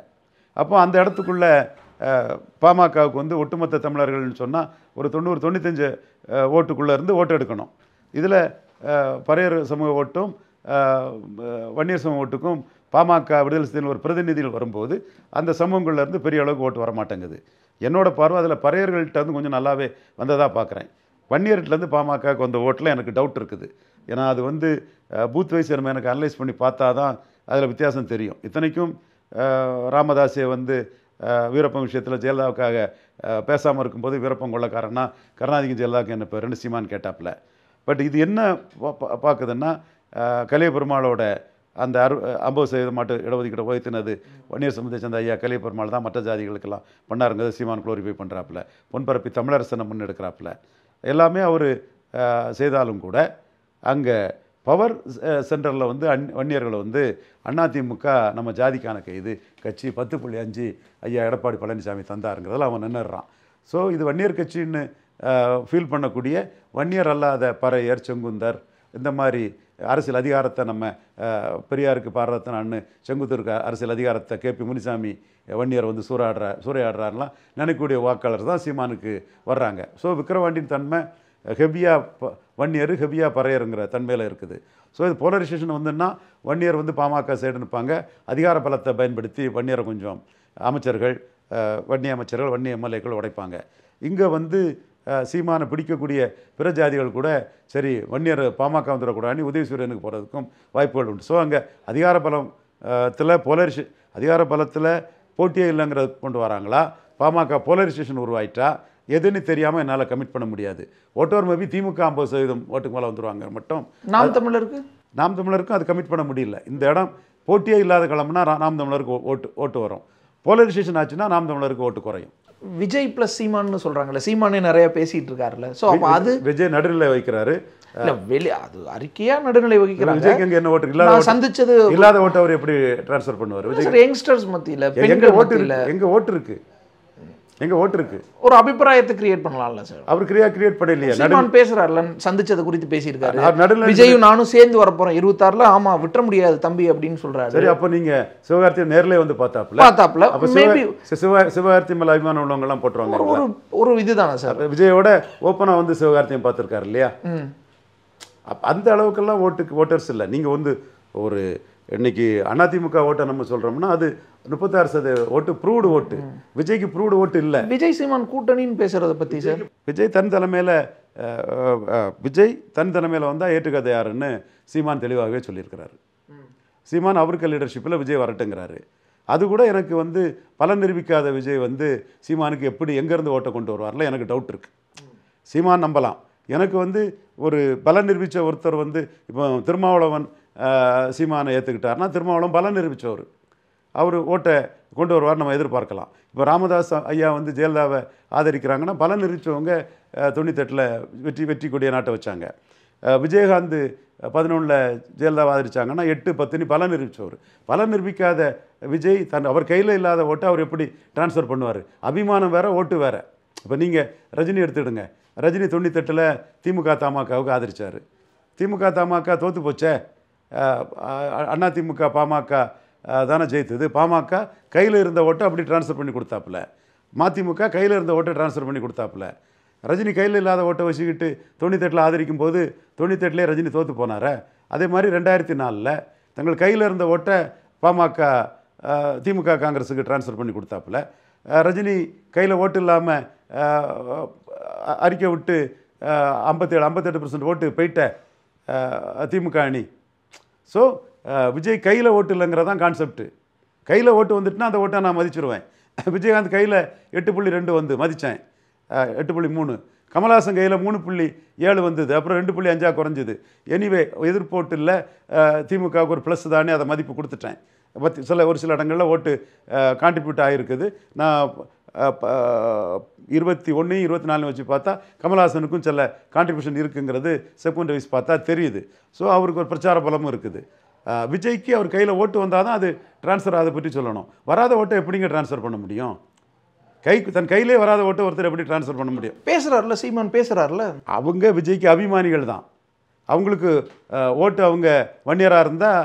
அப்போ அந்த இடத்துக்குள்ளே பாமகவுக்கு வந்து ஒட்டுமொத்த தமிழர்கள்னு சொன்னால் ஒரு தொண்ணூறு தொண்ணூத்தஞ்சு ஓட்டுக்குள்ளே இருந்து ஓட்டு எடுக்கணும் இதில் பரையர் சமூக ஓட்டும் வன்னியர் சமூக ஓட்டுக்கும் பாமக விடுதலை சிறுத்தைகள் ஒரு பிரதிநிதிகள் வரும்போது அந்த சமூகங்கள்லேருந்து பெரிய அளவுக்கு ஓட்டு வர மாட்டேங்குது என்னோட பார்வை அதில் பறையர்கள்ட்ட வந்து கொஞ்சம் நல்லாவே வந்ததாக பார்க்குறேன் வன்னியர்கிட்டலேருந்து பாமகவுக்கு வந்த ஓட்டில் எனக்கு டவுட் இருக்குது ஏன்னா அது வந்து பூத் வைஸ் நம்ம எனக்கு அனலைஸ் பண்ணி பார்த்தா தான் அதில் வித்தியாசம் தெரியும் இத்தனைக்கும் ராமதாஸே வந்து வீரப்பன் விஷயத்தில் ஜெயலலிதாவுக்காக பேசாமல் இருக்கும்போது வீரப்பன் கொள்ளக்காரன்னா கருணாநிதிக்கும் ஜெயலலிதாவுக்கு என்ன பேர் ரெண்டு சீமான்னு கேட்டாப்பில்ல பட் இது என்ன பார்க்குதுன்னா கலிய பெருமாளோட அந்த அறு ஐம்பது சதவீதம் மாட்டு இடஒதுக்கீடு உயர்த்தினது வன்னியர் சமுதாய சந்த ஐயா கலிய பெருமாள் தான் மற்ற ஜாதிகளுக்கெல்லாம் பண்ணாருங்க சீமான் குளோரிஃபை பண்ணுறாப்புல பொன்பரப்பி தமிழரசனை முன்னெடுக்கிறாப்புல எல்லாமே அவர் செய்தாலும் கூட அங்கே பவர் சென்டரில் வந்து அன் வன்னியர்களை வந்து அதிமுக நம்ம ஜாதிக்கான கைது கட்சி பத்து புள்ளி அஞ்சு ஐயா எடப்பாடி பழனிசாமி தந்தாருங்கிறதில் அவன் நின்றுடுறான் ஸோ இது வன்னியர் கட்சின்னு ஃபீல் பண்ணக்கூடிய வன்னியர் அல்லாத பறையர் செங்குந்தர் இந்த மாதிரி அரசியல் அதிகாரத்தை நம்ம பெரியாருக்கு பாரதத்தின் அண்ணு செங்குத்தூருக்கு அரசியல் அதிகாரத்தை கேபி முனிசாமி வன்னியர் வந்து சூறாடுற சூறையாடுறாருலாம் நினைக்கக்கூடிய வாக்காளர் தான் சீமானுக்கு வர்றாங்க ஸோ விக்ரவாண்டின் தன்மை ஹெவியாக ப வன்னியர் ஹெவியாக பறையருங்கிற தன்மையில் இருக்குது ஸோ இது போலரைசேஷன் வந்துன்னா வன்னியர் வந்து பாமக சைடு நிற்பாங்க அதிகார பலத்தை பயன்படுத்தி வன்னியரை கொஞ்சம் அமைச்சர்கள் வன்னி அமைச்சர்கள் வன்னி எம்எல்ஏக்கள் உடைப்பாங்க இங்கே வந்து சீமானை பிடிக்கக்கூடிய பிற ஜாதிகள் கூட சரி வன்னியர் பாமக உதவி சூரியனுக்கு போகிறதுக்கும் வாய்ப்புகள் உண்டு ஸோ அங்கே அதிகார பலத்தில் போலரிஷ அதிகார பலத்தில் போட்டியே இல்லைங்கிறத கொண்டு வராங்களா பாமக போலரிசேஷன் உருவாயிட்டா எதுன்னு தெரியாமல் என்னால் கமிட் பண்ண முடியாது ஓட்டோர் மேபி திமுக ஐம்பது சதவீதம் ஓட்டுக்கு மேலே வந்துருவாங்க மட்டும் நாம் தமிழருக்கு நாம் தமிழருக்கும் அது கமிட் பண்ண முடியல இந்த இடம் போட்டியே இல்லாத கிளம்புனா நாம் தமிழருக்கு ஓட்டு ஓட்டு வரும் போலரைசேஷன் ஆச்சுன்னா நாம் தமிழருக்கு ஓட்டு குறையும் விஜய் ப்ளஸ் சீமான்னு சொல்கிறாங்கல்ல சீமானே நிறைய பேசிட்டு இருக்காருல்ல ஸோ அப்போ அது விஜய் நடுநிலை வைக்கிறாரு இல்லை வெளி அது அறிக்கையா நடுநிலை வகிக்கிறாங்க விஜய்க்கு எங்கே என்ன ஓட்டு இல்லாத சந்திச்சது இல்லாத ஓட்டு அவர் எப்படி ட்ரான்ஸ்ஃபர் பண்ணுவார் விஜய் யங்ஸ்டர்ஸ் மத்தியில் எங்க ஓட்டு இல்லை எங்கள் ஓட்டு இருக்கு எங்க ஓட்டு இருக்கு ஒரு அபிப்பிராயத்தை கிரியேட் பண்ணலாம்ல சார் அவர் கிரியா கிரியேட் பண்ணலையே நான் பேசுறாருல சந்திச்சது குறித்து பேசியிருக்காரு நடுவில் விஜயும் நானும் சேர்ந்து வர போறோம் இருபத்தாறுல ஆமா விட்ட முடியாது தம்பி அப்படின்னு சொல்றாரு சரி அப்ப நீங்க சிவகார்த்தியை நேர்ல வந்து பார்த்தாப்ல பார்த்தாப்ல அப்போ சிவகார்த்தி மேல அபிமானம் உள்ளவங்க எல்லாம் போட்டுருவாங்க ஒரு ஒரு இதுதானே சார் விஜயோட ஓப்பனா வந்து சிவகார்த்தியும் பார்த்துருக்காரு இல்லையா அந்த அளவுக்கெல்லாம் ஓட்டுக்கு ஓட்டர்ஸ் இல்லை நீங்கள் வந்து ஒரு இன்னைக்கு அதிமுக ஓட்டை நம்ம சொல்கிறோம்னா அது முப்பத்தாறு சதவீத ஓட்டு ப்ரூவ்டு ஓட்டு விஜய்க்கு ப்ரூவ்டு ஓட்டு இல்லை விஜய் சீமான் கூட்டணின்னு பேசுகிறத பற்றி சார் விஜய் தன் தலைமையில் விஜய் தன் தலைமையில் வந்தால் ஏற்றுக்கதை யாருன்னு சீமான் தெளிவாகவே சொல்லியிருக்கிறாரு சீமான் அவருக்கு லீடர்ஷிப்பில் விஜய் வரட்டுங்கிறாரு அது கூட எனக்கு வந்து பலன் நிரூபிக்காத விஜய் வந்து சீமானுக்கு எப்படி எங்கேருந்து ஓட்டை கொண்டு வருவார்ல எனக்கு டவுட் இருக்குது சீமான் நம்பலாம் எனக்கு வந்து ஒரு பலன் நிரூபித்த ஒருத்தர் வந்து இப்போ திருமாவளவன் சீமானை ஏற்றுக்கிட்டார்னா திருமாவளவன் பலன் நிரூபித்தவர் அவர் ஓட்டை கொண்டு வருவார் நம்ம எதிர்பார்க்கலாம் இப்போ ராமதாஸ் ஐயா வந்து ஜெயலலிதாவை ஆதரிக்கிறாங்கன்னா பலன் நிறுத்தவங்க தொண்ணூத்தெட்டில் வெற்றி வெற்றி கூடிய நாட்டை வச்சாங்க விஜயகாந்த் பதினொன்றில் ஜெயலலிதாவை ஆதரிச்சாங்கன்னா எட்டு பத்துன்னு பலன் நிரூபித்தவர் பலன் நிரூபிக்காத விஜய் தன் அவர் கையில் இல்லாத ஓட்டை அவர் எப்படி டிரான்ஸ்ஃபர் பண்ணுவார் அபிமானம் வேறு ஓட்டு வேறு இப்போ நீங்கள் ரஜினி எடுத்துடுங்க ரஜினி தொண்ணூத்தெட்டில் திமுக தமாகவுக்கு ஆதரித்தார் திமுக தமாக தோற்று போச்சே அதிமுக பாமக தானே ஜெயித்தது பாமக கையில் இருந்த ஓட்டை அப்படி டிரான்ஸ்ஃபர் பண்ணி கொடுத்தாப்புல மதிமுக கையில் இருந்த ஓட்டை டிரான்ஸ்ஃபர் பண்ணி கொடுத்தாப்புல ரஜினி கையில் இல்லாத ஓட்டை வச்சுக்கிட்டு தொண்ணூத்தெட்டில் ஆதரிக்கும் போது தொண்ணூத்தெட்டிலே ரஜினி தோற்று போனார் அதே மாதிரி ரெண்டாயிரத்தி நாலில் தங்கள் கையில் இருந்த ஓட்டை பாமக திமுக காங்கிரஸுக்கு டிரான்ஸ்ஃபர் பண்ணி கொடுத்தாப்புல ரஜினி கையில் ஓட்டு இல்லாமல் அறிக்கை விட்டு ஐம்பத்தேழு ஐம்பத்தெட்டு பர்சன்ட் ஓட்டு போயிட்ட திமுக அணி ஸோ விஜய் கையில் ஓட்டு இல்லைங்கிறதான் கான்செப்ட்டு கையில் ஓட்டு வந்துட்டுனா அந்த ஓட்டை நான் மதிச்சிருவேன் *laughs* விஜயகாந்த் கையில் எட்டு புள்ளி ரெண்டு வந்து மதித்தேன் எட்டு புள்ளி மூணு கமல்ஹாசன் கையில் மூணு புள்ளி ஏழு வந்தது அப்புறம் ரெண்டு புள்ளி அஞ்சாக குறைஞ்சிது எனிவே எதிர்ப்போட்டு இல்லை திமுகவுக்கு ஒரு ப்ளஸ் தானே அதை மதிப்பு கொடுத்துட்டேன் பத்தி சில ஒரு சில இடங்களில் ஓட்டு கான்ட்ரிபியூட் ஆகிருக்குது நான் இருபத்தி ஒன்று இருபத்தி நாலு வச்சு பார்த்தா கமல்ஹாசனுக்கும் சில கான்ட்ரிபியூஷன் இருக்குங்கிறது செகண்ட் வைஸ் பார்த்தா தெரியுது ஸோ அவருக்கு ஒரு பிரச்சார பலமும் இருக்குது விஜய்க்கு அவர் கையில் ஓட்டு வந்தால் தான் அது டிரான்ஸ்ஃபர் அதை பற்றி சொல்லணும் வராத ஓட்டை எப்படிங்க டிரான்ஸ்ஃபர் பண்ண முடியும் கை தன் கையிலே வராத ஓட்டை ஒருத்தர் எப்படி டிரான்ஸ்ஃபர் பண்ண முடியும் பேசுகிறார்ல சீமான் பேசுகிறாருல அவங்க விஜய்க்கு அபிமானிகள் தான் அவங்களுக்கு ஓட்டு அவங்க வன்னியராக இருந்தால்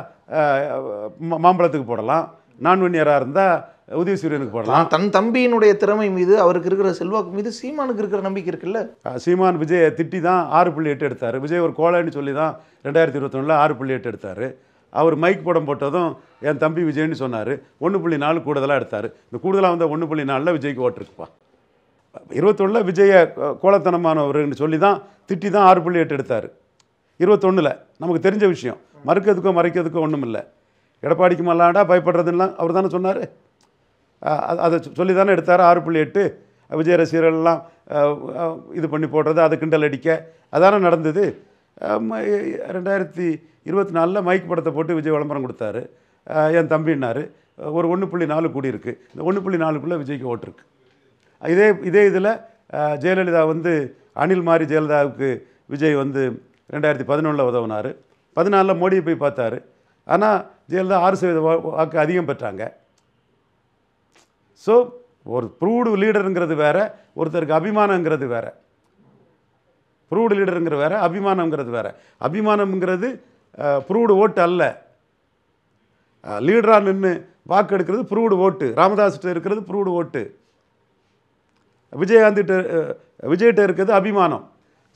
மாம்பழத்துக்கு போடலாம் நான் வன்னியராக இருந்தால் உதய சூரியனுக்கு போடலாம் தன் தம்பியினுடைய திறமை மீது அவருக்கு இருக்கிற செல்வாக்கு மீது சீமானுக்கு இருக்கிற நம்பிக்கை இருக்குல்ல சீமான் விஜய் திட்டி தான் ஆறு புள்ளி எட்டு எடுத்தார் விஜய் ஒரு கோலைன்னு சொல்லி தான் ரெண்டாயிரத்தி இருபத்தொன்னில் ஆறு புள்ளி எட்டு எடுத்தார் அவர் மைக் படம் போட்டதும் என் தம்பி விஜய்னு சொன்னார் ஒன்று புள்ளி நாலு கூடுதலாக எடுத்தார் இந்த கூடுதலாக வந்து ஒன்று புள்ளி நாலில் விஜய்க்கு ஓட்டிருக்குப்பா இருபத்தொன்னில் விஜயை கோலத்தனமானவர்னு சொல்லி தான் திட்டி தான் ஆறு புள்ளி எட்டு எடுத்தார் இருபத்தொன்னில் நமக்கு தெரிஞ்ச விஷயம் மறுக்கிறதுக்கோ மறைக்கிறதுக்கோ ஒன்றும் இல்லை எடப்பாடிக்கு மல்லாண்டா பயப்படுறதுலாம் அவர் தானே சொன்னார் அதை சொல்லி தானே எடுத்தார் ஆறு புள்ளி எட்டு விஜய் ரசிகர்கள்லாம் இது பண்ணி போடுறது அது கிண்டல் அடிக்க அதானே நடந்தது ரெண்டாயிரத்தி இருபத்தி நாலில் மைக் படத்தை போட்டு விஜய் விளம்பரம் கொடுத்தாரு என் தம்பினார் ஒரு ஒன்று புள்ளி நாலு கூடி இருக்குது இந்த ஒன்று புள்ளி நாலுக்குள்ளே விஜய்க்கு ஓட்டிருக்கு இதே இதே இதில் ஜெயலலிதா வந்து அனில் மாரி ஜெயலலிதாவுக்கு விஜய் வந்து ரெண்டாயிரத்தி பதினொன்றில் உதவினார் பதினாலில் மோடியை போய் பார்த்தாரு ஆனால் ஜெயலலிதா ஆறு சதவீத வாக்கு அதிகம் பெற்றாங்க ஸோ ஒரு ப்ரூவ்டு லீடருங்கிறது வேறு ஒருத்தருக்கு அபிமானங்கிறது வேறு ப்ரூவ்டு லீடருங்கிற வேறு அபிமானங்கிறது வேறு அபிமானம்ங்கிறது ப்ரூவ்டு ஓட்டு அல்ல லீடராக நின்று வாக்கு எடுக்கிறது ப்ரூவ்டு ஓட்டு ராமதாஸ்கிட்ட இருக்கிறது ப்ரூவ்டு ஓட்டு விஜயகாந்திட்ட விஜய்கிட்ட இருக்கிறது அபிமானம்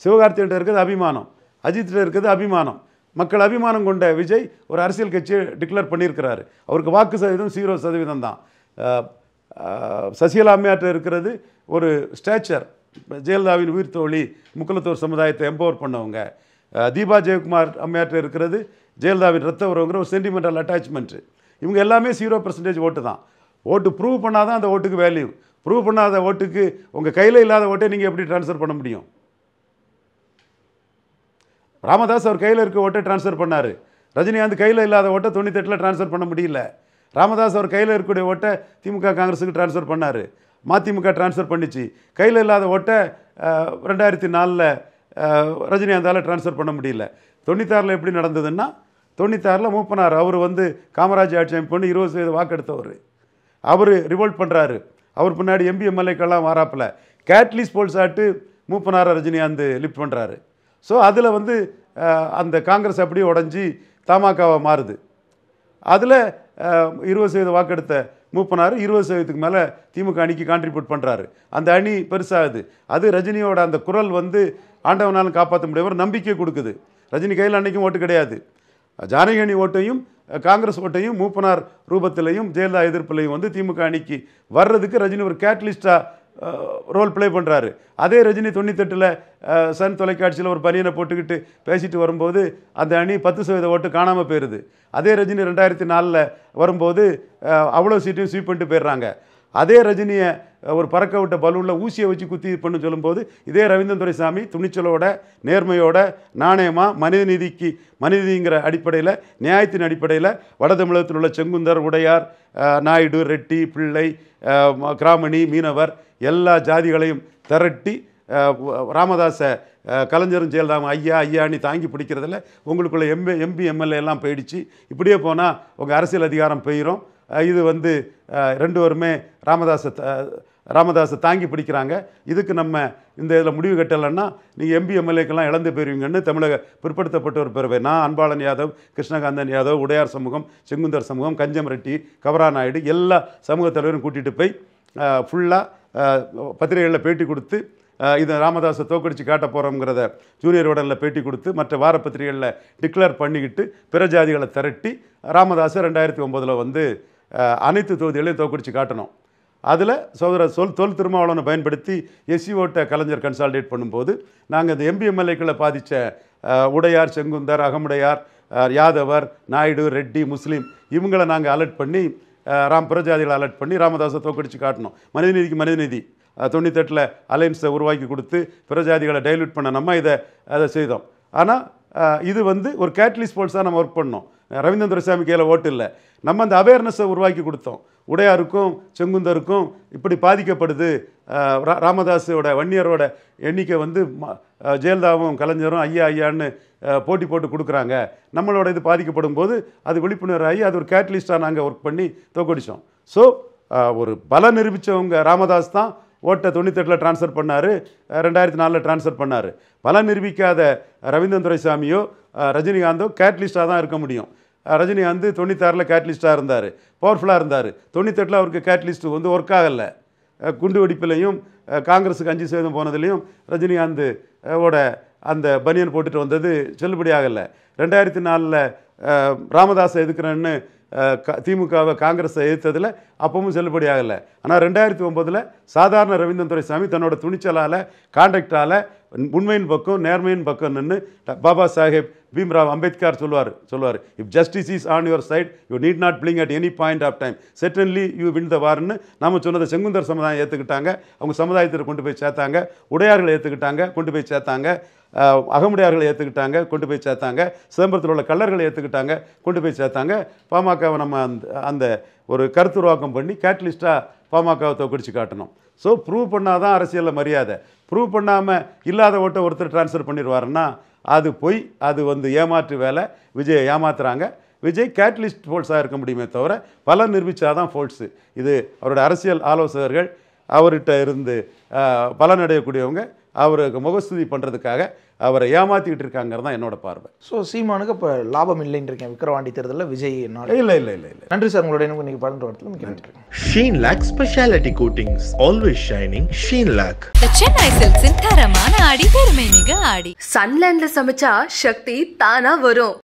சிவகார்த்திகிட்ட இருக்கிறது அபிமானம் அஜித்திட்ட இருக்கிறது அபிமானம் மக்கள் அபிமானம் கொண்ட விஜய் ஒரு அரசியல் கட்சியை டிக்ளேர் பண்ணியிருக்கிறாரு அவருக்கு வாக்கு சதவீதம் ஜீரோ சதவீதம் தான் சசிகலா இருக்கிறது ஒரு ஸ்டேச்சர் ஜெயலலிதாவின் உயிர் தோழி முக்குலத்தோர் சமுதாயத்தை எம்பவர் பண்ணவங்க தீபா ஜெயக்குமார் அம்மையாற்று இருக்கிறது ஜெயலலிதாவின் ரத்த உறவுங்கிற ஒரு சென்டிமெண்டல் அட்டாச்மெண்ட்டு இவங்க எல்லாமே ஜீரோ பர்சன்டேஜ் ஓட்டு தான் ஓட்டு ப்ரூவ் பண்ணால் தான் அந்த ஓட்டுக்கு வேல்யூ ப்ரூவ் பண்ணாத ஓட்டுக்கு உங்கள் கையில் இல்லாத ஓட்டை நீங்கள் எப்படி ட்ரான்ஸ்ஃபர் பண்ண முடியும் ராமதாஸ் அவர் கையில் இருக்க ஓட்டை ட்ரான்ஸ்ஃபர் பண்ணார் ரஜினிகாந்த் கையில் இல்லாத ஓட்டை தொண்ணூத்தெட்டில் ட்ரான்ஸ்ஃபர் பண்ண முடியல ராமதாஸ் அவர் கையில் இருக்கக்கூடிய ஓட்டை திமுக காங்கிரஸுக்கு ட்ரான்ஸ்ஃபர் பண்ணார் மதிமுக ட்ரான்ஸ்ஃபர் பண்ணிச்சு கையில் இல்லாத ஓட்டை ரெண்டாயிரத்தி நாலில் ரஜினிகாந்தால் ட்ரான்ஸ்ஃபர் பண்ண முடியல தொண்ணூத்தாறில் எப்படி நடந்ததுன்னா தொண்ணூத்தாறில் மூப்பனார் அவர் வந்து காமராஜ் ஆட்சி அமைப்பு பண்ணி இருபது சதவீத வாக்கெடுத்தவர் அவர் ரிவோல்ட் பண்ணுறாரு அவர் பின்னாடி எம்பி எம்எல்ஏக்கெல்லாம் வாராப்பில் கேட்லிஸ் போல் சாட்டு மூப்பனாரை ரஜினிகாந்த் லிஃப்ட் பண்ணுறாரு ஸோ அதில் வந்து அந்த காங்கிரஸ் அப்படியே உடஞ்சி தமாகாவாக மாறுது அதில் இருபது சதவீத வாக்கெடுத்த மூப்பனார் இருபது சதவீதத்துக்கு மேலே திமுக அணிக்கு கான்ட்ரிபியூட் பண்ணுறாரு அந்த அணி பெருசாகுது அது ரஜினியோட அந்த குரல் வந்து ஆண்டவனாலும் காப்பாற்ற முடியாமல் நம்பிக்கை கொடுக்குது ரஜினி கையில் அன்றைக்கும் ஓட்டு கிடையாது ஜானகி ஓட்டையும் காங்கிரஸ் ஓட்டையும் மூப்பனார் ரூபத்திலையும் ஜெயலலிதா எதிர்ப்புலையும் வந்து திமுக அணிக்கு வர்றதுக்கு ரஜினி ஒரு கேட்டலிஸ்டாக ரோல் ப்ளே பண்ணுறாரு அதே ரஜினி தொண்ணூத்தெட்டில் சன் தொலைக்காட்சியில் ஒரு பணியனை போட்டுக்கிட்டு பேசிட்டு வரும்போது அந்த அணி பத்து சதவீத ஓட்டு காணாமல் போயிடுது அதே ரஜினி ரெண்டாயிரத்தி நாலில் வரும்போது அவ்வளோ சீட்டையும் ஸ்வீப் பண்ணிட்டு போயிடுறாங்க அதே ரஜினியை ஒரு பறக்க விட்ட பலூனில் ஊசியை வச்சு குத்தி பண்ணு சொல்லும்போது இதே ரவீந்திரன் துரைசாமி துணிச்சலோட நேர்மையோட நாணயமாக நீதிக்கு மனிதநீதிங்கிற அடிப்படையில் நியாயத்தின் அடிப்படையில் வட தமிழகத்தில் உள்ள செங்குந்தர் உடையார் நாயுடு ரெட்டி பிள்ளை கிராமணி மீனவர் எல்லா ஜாதிகளையும் திரட்டி ராமதாஸை கலைஞரும் ஜெயலலிதாவும் ஐயா ஐயான்னு தாங்கி பிடிக்கிறதில்ல உங்களுக்குள்ள எம்பி எம்பி எம்எல்ஏ எல்லாம் போயிடுச்சு இப்படியே போனால் உங்கள் அரசியல் அதிகாரம் போயிடும் இது வந்து ரெண்டு பேருமே ராமதாச ராமதாஸை தாங்கி பிடிக்கிறாங்க இதுக்கு நம்ம இந்த இதில் முடிவு கட்டலைன்னா நீங்கள் எம்பி எம்எல்ஏக்கெல்லாம் இழந்து போயிருவீங்கன்னு தமிழக ஒரு பிறவை நான் அன்பாளன் யாதவ் கிருஷ்ணகாந்தன் யாதவ் உடையார் சமூகம் செங்குந்தர் சமூகம் கஞ்சம் ரெட்டி கவரா நாயுடு எல்லா சமூக தலைவரும் கூட்டிகிட்டு போய் ஃபுல்லாக பத்திரிகைகளில் பேட்டி கொடுத்து இதை ராமதாஸை தோக்கடிச்சு காட்ட போகிறோங்கிறத ஜூனியர் உடனில் பேட்டி கொடுத்து மற்ற வார பத்திரிகைகளில் டிக்ளேர் பண்ணிக்கிட்டு பிற ஜாதிகளை திரட்டி ராமதாஸை ரெண்டாயிரத்தி ஒம்பதில் வந்து அனைத்து தொகுதிகளையும் தோக்குடிச்சு காட்டணும் அதில் சோதர சொல் தொல் திருமாவளவனை பயன்படுத்தி எஸ்சி ஓட்டை கலைஞர் கன்சால்டேட் பண்ணும்போது நாங்கள் இந்த எம்பிஎம்எல்ஏக்களை பாதித்த உடையார் செங்குந்தர் அகமுடையார் யாதவர் நாயுடு ரெட்டி முஸ்லீம் இவங்களை நாங்கள் அலர்ட் பண்ணி ராம் புறஜாதிகளை அலர்ட் பண்ணி ராமதாஸை தோக்கடிச்சு காட்டணும் மனிதநீதிக்கு மனிதநீதி தொண்ணூத்தெட்டில் அலையன்ஸை உருவாக்கி கொடுத்து பிரஜாதிகளை டைல்யூட் பண்ண நம்ம இதை அதை செய்தோம் ஆனால் இது வந்து ஒரு கேட்டலிஸ்ட் போல்ஸாக நம்ம ஒர்க் பண்ணோம் ரவீந்திரன் துரைசாமி கையில் ஓட்டு இல்லை நம்ம அந்த அவேர்னஸை உருவாக்கி கொடுத்தோம் உடையாருக்கும் செங்குந்தருக்கும் இப்படி பாதிக்கப்படுது ராமதாஸோட வன்னியரோட எண்ணிக்கை வந்து ஜெயலலிதாவும் கலைஞரும் ஐயா ஐயான்னு போட்டி போட்டு கொடுக்குறாங்க நம்மளோட இது பாதிக்கப்படும் போது அது விழிப்புணர்வு ஆகி அது ஒரு கேட்லிஸ்ட்டாக நாங்கள் ஒர்க் பண்ணி தோக்கடித்தோம் ஸோ ஒரு பல நிரூபித்தவங்க ராமதாஸ் தான் ஓட்டை தொண்ணூத்தெட்டில் டிரான்ஸ்ஃபர் பண்ணார் ரெண்டாயிரத்தி நாலில் டிரான்ஸ்ஃபர் பண்ணார் பல நிரூபிக்காத ரவீந்திரன் துரைசாமியோ ரஜினிகாந்தோ கேட்லிஸ்டாக தான் இருக்க முடியும் ரஜினிகாந்த் தொண்ணூத்தாறில் கேட்லிஸ்ட்டாக இருந்தார் பவர்ஃபுல்லாக இருந்தார் தொண்ணூத்தெட்டில் அவருக்கு கேட்லிஸ்ட் வந்து ஒர்க் ஆகலை குண்டு வெடிப்பிலையும் காங்கிரஸுக்கு அஞ்சு சதவீதம் போனதுலேயும் ரஜினிகாந்த் ஓட அந்த பனியன் போட்டுட்டு வந்தது செல்லுபடியாகல ரெண்டாயிரத்தி நாலில் ராமதாஸை எதுக்குறேன்னு திமுகவை காங்கிரஸை எதிர்த்ததில் அப்பவும் செல்லுபடியாகலை ஆனால் ரெண்டாயிரத்தி ஒம்பதில் சாதாரண ரவீந்திரன் துரைசாமி தன்னோட துணிச்சலால் கான்ட்ராக்டால் உண்மையின் பக்கம் நேர்மையின் பக்கம் நின்று பாபா சாஹேப் பீம்ராவ் அம்பேத்கர் சொல்வார் சொல்வார் if justice is on your side you need not blink at any point of time certainly you win the வார்னு நம்ம சொன்னதை செங்குந்தர் சமுதாயம் ஏற்றுக்கிட்டாங்க அவங்க சமுதாயத்தில் கொண்டு போய் சேர்த்தாங்க உடையார்களை ஏற்றுக்கிட்டாங்க கொண்டு போய் சேர்த்தாங்க அகமுடையார்களை ஏற்றுக்கிட்டாங்க கொண்டு போய் சேர்த்தாங்க சிதம்பரத்தில் உள்ள கல்லர்களை ஏற்றுக்கிட்டாங்க கொண்டு போய் சேர்த்தாங்க பாமகவை நம்ம அந்த அந்த ஒரு கருத்துருவாக்கம் பண்ணி கேட்டலிஸ்ட்டாக பாமகவை தோக்கடிச்சு காட்டணும் ஸோ ப்ரூவ் பண்ணால் தான் அரசியலில் மரியாதை ப்ரூவ் பண்ணாமல் இல்லாத ஓட்டை ஒருத்தர் டிரான்ஸ்ஃபர் பண்ணிடுவாருன்னா அது போய் அது வந்து ஏமாற்று வேலை விஜயை ஏமாத்துறாங்க விஜய் கேட்டலிஸ்ட் ஃபோல்ஸாக இருக்க முடியுமே தவிர பல நிரூபித்தாதான் ஃபோல்ட்ஸு இது அவருடைய அரசியல் ஆலோசகர்கள் அவர்கிட்ட இருந்து பலனடையக்கூடியவங்க அவருக்கு முகஸ்துதி பண்ணுறதுக்காக அவரை ஏமாத்திக்கிட்டு இருக்காங்கிறது தான் என்னோட பார்வை ஸோ சீமானுக்கு இப்போ லாபம் இல்லைன்னு இருக்கேன் விக்ரவாண்டி தேர்தலில் விஜய் என்ன இல்லை இல்லை இல்லை இல்லை நன்றி சார் உங்களோட இன்னைக்கு பலன் இடத்துல மிக நன்றி Sheenlac speciality coatings always shining Sheenlac Chennai சில்க்ஸின் தரமான ஆடி பெருமை மிக ஆடி சன்லேண்ட்ல சமைச்சா சக்தி தானா வரும்